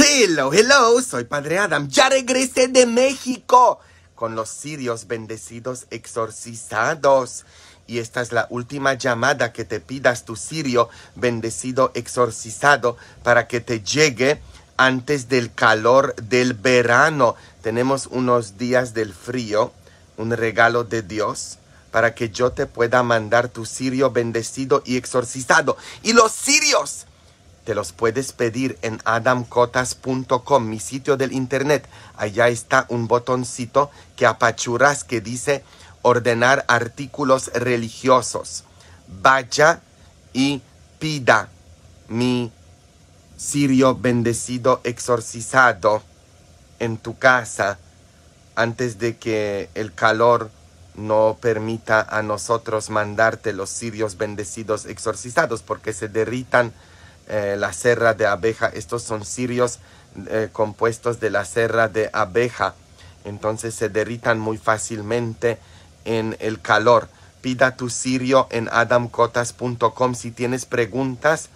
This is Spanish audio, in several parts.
Hello, hello, soy Padre Adam. Ya regresé de México con los sirios bendecidos exorcizados. Y esta es la última llamada que te pidas tu sirio bendecido exorcizado para que te llegue antes del calor del verano. Tenemos unos días del frío, un regalo de Dios para que yo te pueda mandar tu sirio bendecido y exorcizado. Y los sirios te los puedes pedir en adamcotas.com, mi sitio del internet. Allá está un botoncito que apachuras que dice ordenar artículos religiosos. Vaya y pida mi sirio bendecido exorcizado en tu casa antes de que el calor no permita a nosotros mandarte los sirios bendecidos exorcizados porque se derritan eh, la serra de abeja. Estos son cirios eh, compuestos de la serra de abeja. Entonces se derritan muy fácilmente en el calor. Pida tu cirio en adamcotas.com. Si tienes preguntas,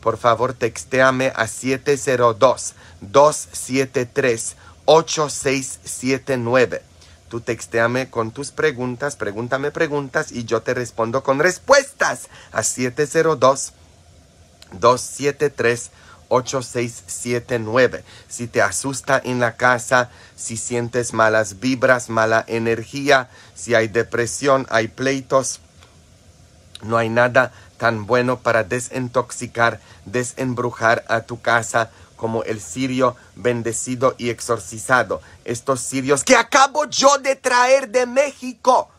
por favor textéame a 702-273-8679. Tú textéame con tus preguntas, pregúntame preguntas y yo te respondo con respuestas a 702 273-8679. Si te asusta en la casa, si sientes malas vibras, mala energía, si hay depresión, hay pleitos, no hay nada tan bueno para desintoxicar, desembrujar a tu casa como el sirio bendecido y exorcizado. Estos sirios que acabo yo de traer de México.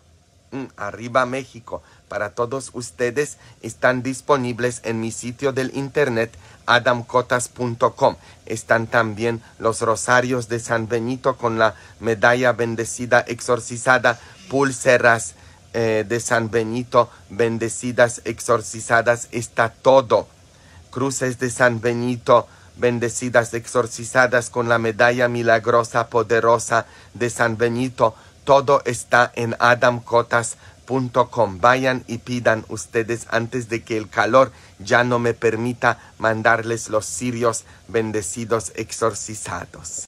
Mm, arriba México para todos ustedes están disponibles en mi sitio del internet adamcotas.com. Están también los rosarios de San Benito con la medalla bendecida exorcizada, pulseras eh, de San Benito bendecidas exorcizadas. Está todo. Cruces de San Benito bendecidas exorcizadas con la medalla milagrosa poderosa de San Benito. Todo está en adamcotas.com Vayan y pidan ustedes antes de que el calor ya no me permita mandarles los sirios bendecidos exorcizados.